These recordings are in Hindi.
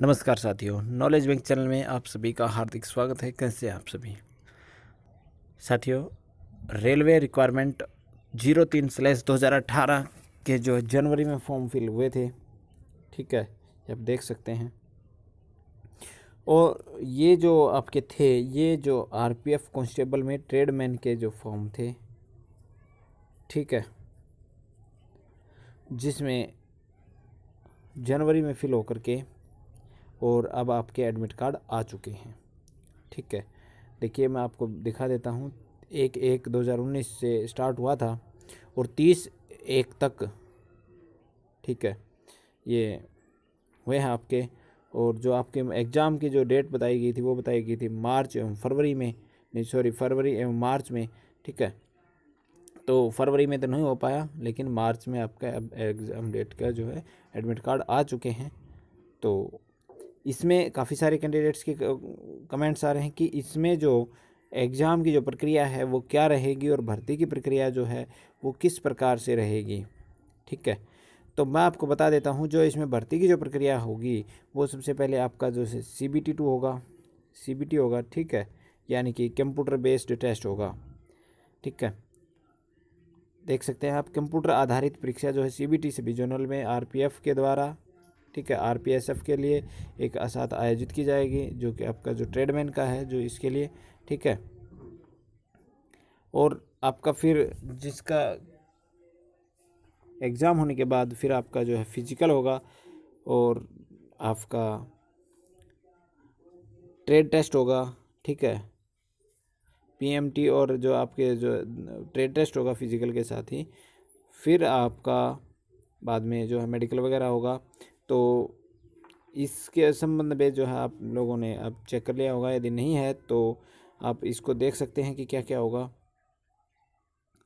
नमस्कार साथियों नॉलेज बैंक चैनल में आप सभी का हार्दिक स्वागत है कैसे आप सभी साथियों रेलवे रिक्वायरमेंट जीरो तीन स्लैस दो हज़ार अठारह के जो जनवरी में फॉर्म फिल हुए थे ठीक है आप देख सकते हैं और ये जो आपके थे ये जो आरपीएफ कांस्टेबल में ट्रेडमैन के जो फॉर्म थे ठीक है जिसमें जनवरी में फिल होकर के और अब आपके एडमिट कार्ड आ चुके हैं ठीक है देखिए मैं आपको दिखा देता हूँ एक एक 2019 से स्टार्ट हुआ था और तीस एक तक ठीक है ये हुए हैं आपके और जो आपके एग्ज़ाम की जो डेट बताई गई थी वो बताई गई थी मार्च एवं फरवरी में नहीं सॉरी फरवरी एवं मार्च में ठीक है तो फरवरी में तो नहीं हो पाया लेकिन मार्च में आपका अब एग्ज़ाम डेट का जो है एडमिट कार्ड आ चुके हैं तो इसमें काफ़ी सारे कैंडिडेट्स के कमेंट्स आ रहे हैं कि इसमें जो एग्ज़ाम की जो प्रक्रिया है वो क्या रहेगी और भर्ती की प्रक्रिया जो है वो किस प्रकार से रहेगी ठीक है तो मैं आपको बता देता हूँ जो इसमें भर्ती की जो प्रक्रिया होगी वो सबसे पहले आपका जो सी बी टी टू होगा सी बी टी होगा ठीक है यानी कि कंप्यूटर बेस्ड टेस्ट होगा ठीक है देख सकते हैं आप कंप्यूटर आधारित परीक्षा जो है सी बी टी से भी जोनल में आर पी एफ के द्वारा ठीक है आर के लिए एक असात आयोजित की जाएगी जो कि आपका जो ट्रेडमैन का है जो इसके लिए ठीक है और आपका फिर जिसका एग्ज़ाम होने के बाद फिर आपका जो है फिजिकल होगा और आपका ट्रेड टेस्ट होगा ठीक है पीएमटी और जो आपके जो ट्रेड टेस्ट होगा फिजिकल के साथ ही फिर आपका बाद में जो है मेडिकल वगैरह होगा तो इसके संबंध में जो है आप लोगों ने अब चेक कर लिया होगा यदि नहीं है तो आप इसको देख सकते हैं कि क्या क्या होगा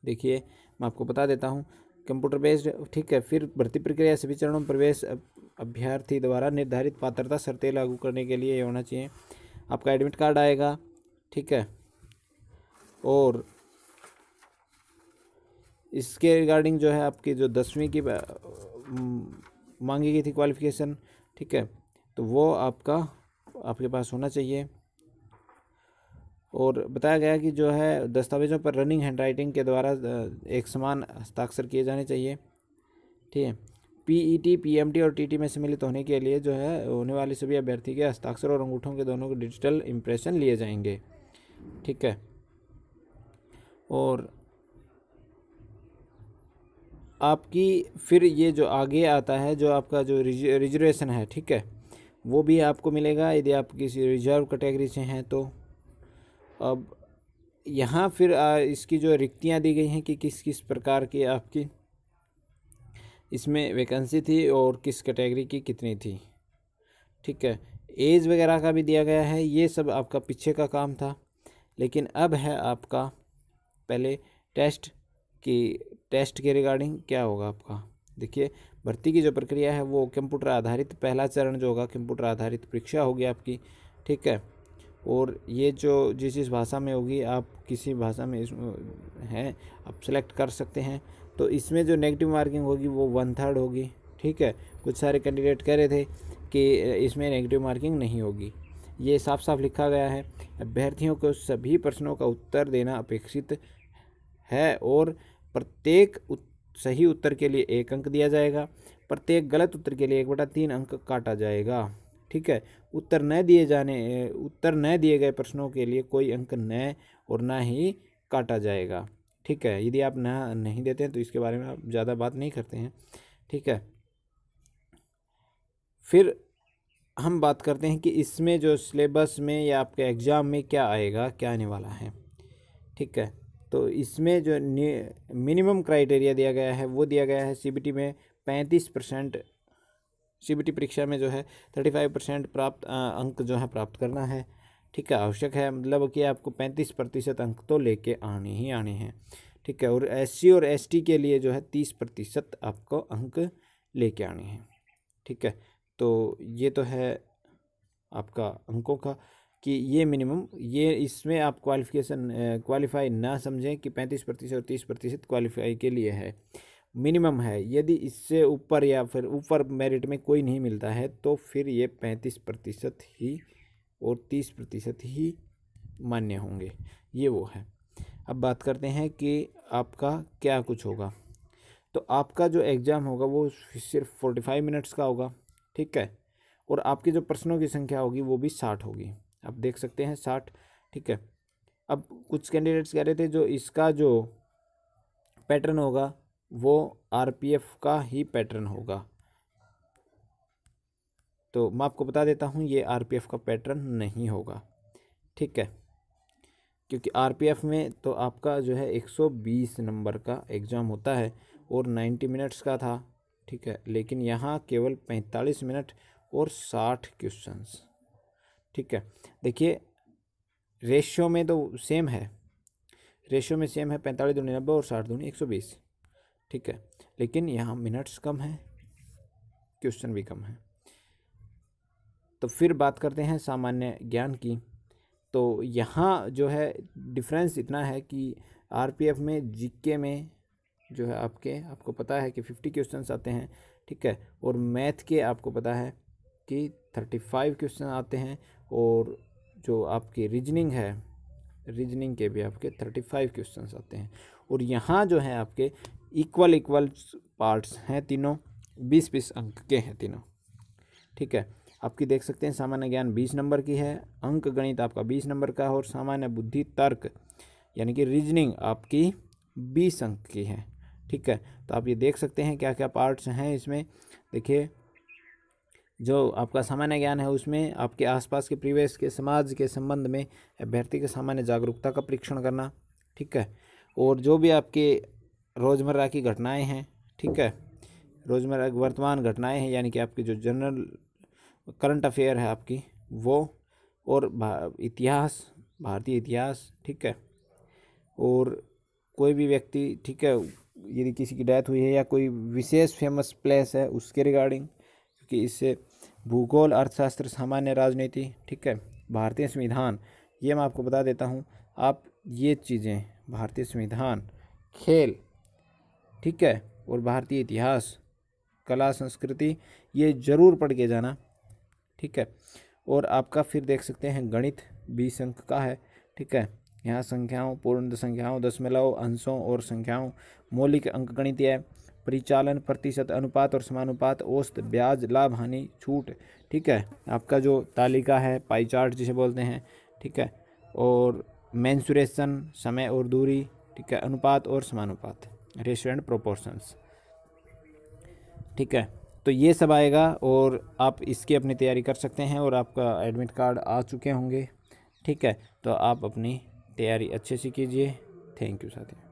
देखिए मैं आपको बता देता हूँ कंप्यूटर बेस्ड ठीक है फिर भर्ती प्रक्रिया सभी चरणों में प्रवेश अभ्यर्थी द्वारा निर्धारित पात्रता शर्तें लागू करने के लिए होना चाहिए आपका एडमिट कार्ड आएगा ठीक है और इसके रिगार्डिंग जो है आपकी जो दसवीं की मांगी गई थी क्वालिफिकेशन ठीक है तो वो आपका आपके पास होना चाहिए और बताया गया कि जो है दस्तावेज़ों पर रनिंग हैंड राइटिंग के द्वारा एक समान हस्ताक्षर किए जाने चाहिए ठीक है पीईटी पीएमटी e और टीटी में सम्मिलित होने के लिए जो है होने वाले सभी अभ्यर्थी के हस्ताक्षर और अंगूठों के दोनों के डिजिटल इम्प्रेशन लिए जाएंगे ठीक है और आपकी फिर ये जो आगे आता है जो आपका जो रिजर्वेशन है ठीक है वो भी आपको मिलेगा यदि आप किसी रिजर्व कैटेगरी से हैं तो अब यहाँ फिर इसकी जो रिक्तियाँ दी गई हैं कि किस किस प्रकार की आपकी इसमें वैकेंसी थी और किस कैटेगरी की कितनी थी ठीक है एज वगैरह का भी दिया गया है ये सब आपका पीछे का काम था लेकिन अब है आपका पहले टेस्ट कि टेस्ट के रिगार्डिंग क्या होगा आपका देखिए भर्ती की जो प्रक्रिया है वो कंप्यूटर आधारित पहला चरण जो होगा कंप्यूटर आधारित परीक्षा होगी आपकी ठीक है और ये जो जिस जिस भाषा में होगी आप किसी भाषा में इस हैं आप सेलेक्ट कर सकते हैं तो इसमें जो नेगेटिव मार्किंग होगी वो वन थर्ड होगी ठीक है कुछ सारे कैंडिडेट कह रहे थे कि इसमें नेगेटिव मार्किंग नहीं होगी ये साफ साफ लिखा गया है अभ्यर्थियों को सभी प्रश्नों का उत्तर देना अपेक्षित है और प्रत्येक सही उत्तर के लिए एक अंक दिया जाएगा प्रत्येक गलत उत्तर के लिए एक बटा तीन अंक काटा जाएगा ठीक है उत्तर न दिए जाने उत्तर न दिए गए प्रश्नों के लिए कोई अंक न और ना ही काटा जाएगा ठीक है यदि आप ना नहीं देते हैं तो इसके बारे में आप ज़्यादा बात नहीं करते हैं ठीक है फिर हम बात करते हैं कि इसमें जो सिलेबस में या आपके एग्ज़ाम में क्या आएगा क्या आने वाला है ठीक है तो इसमें जो मिनिमम क्राइटेरिया दिया गया है वो दिया गया है सीबीटी में पैंतीस परसेंट सी परीक्षा में जो है थर्टी फाइव परसेंट प्राप्त आ, अंक जो है प्राप्त करना है ठीक है आवश्यक है मतलब कि आपको पैंतीस प्रतिशत अंक तो लेके आने ही आने हैं ठीक है और एस और एस के लिए जो है तीस प्रतिशत आपको अंक लेके आने हैं ठीक है तो ये तो है आपका अंकों का कि ये मिनिमम ये इसमें आप क्वालिफिकेशन क्वालिफाई ना समझें कि पैंतीस प्रतिशत और तीस प्रतिशत क्वालिफाई के लिए है मिनिमम है यदि इससे ऊपर या फिर ऊपर मेरिट में कोई नहीं मिलता है तो फिर ये पैंतीस प्रतिशत ही और तीस प्रतिशत ही मान्य होंगे ये वो है अब बात करते हैं कि आपका क्या कुछ होगा तो आपका जो एग्ज़ाम होगा वो सिर्फ फोर्टी फाइव मिनट्स का होगा ठीक है और आपके जो प्रश्नों की संख्या होगी वो भी साठ होगी आप देख सकते हैं साठ ठीक है अब कुछ कैंडिडेट्स कह रहे थे जो इसका जो पैटर्न होगा वो आरपीएफ का ही पैटर्न होगा तो मैं आपको बता देता हूँ ये आरपीएफ का पैटर्न नहीं होगा ठीक है क्योंकि आरपीएफ में तो आपका जो है 120 नंबर का एग्ज़ाम होता है और 90 मिनट्स का था ठीक है लेकिन यहाँ केवल 45 मिनट और 60 क्वेश्चंस ठीक है देखिए रेशियो में तो सेम है रेशियो में सेम है पैंतालीस दूनी नब्बे और साठ दूनी एक सौ बीस ठीक है लेकिन यहाँ मिनट्स कम है क्वेश्चन भी कम है तो फिर बात करते हैं सामान्य ज्ञान की तो यहाँ जो है डिफरेंस इतना है कि आरपीएफ में जीके में जो है आपके आपको पता है कि फिफ्टी क्वेश्चन आते हैं ठीक है और मैथ के आपको पता है कि थर्टी फाइव क्वेश्चन आते हैं और जो आपकी रीजनिंग है रीजनिंग के भी आपके थर्टी फाइव क्वेश्चन आते हैं और यहाँ जो है आपके इक्वल इक्वल पार्ट्स हैं तीनों बीस बीस अंक के हैं तीनों ठीक है आपकी देख सकते हैं सामान्य ज्ञान बीस नंबर की है अंक गणित आपका बीस नंबर का है और सामान्य बुद्धि तर्क यानी कि रीजनिंग आपकी बीस अंक की है ठीक है तो आप ये देख सकते हैं क्या क्या पार्ट्स हैं इसमें देखिए जो आपका सामान्य ज्ञान है उसमें आपके आसपास के परिवेश के समाज के संबंध में अभ्यर्थी के सामान्य जागरूकता का परीक्षण करना ठीक है और जो भी आपके रोज़मर्रा की घटनाएं हैं ठीक है रोज़मर्रा वर्तमान घटनाएं हैं यानी कि आपकी जो जनरल करंट अफेयर है आपकी वो और इतिहास भारतीय इतिहास ठीक है और कोई भी व्यक्ति ठीक है यदि किसी की डेथ हुई है या कोई विशेष फेमस प्लेस है उसके रिगार्डिंग क्योंकि इससे भूगोल अर्थशास्त्र सामान्य राजनीति ठीक है भारतीय संविधान ये मैं आपको बता देता हूँ आप ये चीज़ें भारतीय संविधान खेल ठीक है और भारतीय इतिहास कला संस्कृति ये ज़रूर पढ़ के जाना ठीक है और आपका फिर देख सकते हैं गणित बीस अंक का है ठीक है यहाँ संख्याओं पूर्ण संख्याओं दशमलव अंशों और संख्याओं मौलिक अंक गणित है परिचालन प्रतिशत अनुपात और समानुपात औसत ब्याज लाभ हानि छूट ठीक है आपका जो तालिका है पाई चार्ट जिसे बोलते हैं ठीक है और मैंसुरेशन समय और दूरी ठीक है अनुपात और समानुपात रेशियो एंड प्रोपोर्शंस ठीक है तो ये सब आएगा और आप इसकी अपनी तैयारी कर सकते हैं और आपका एडमिट कार्ड आ चुके होंगे ठीक है तो आप अपनी तैयारी अच्छे से कीजिए थैंक यू साथियों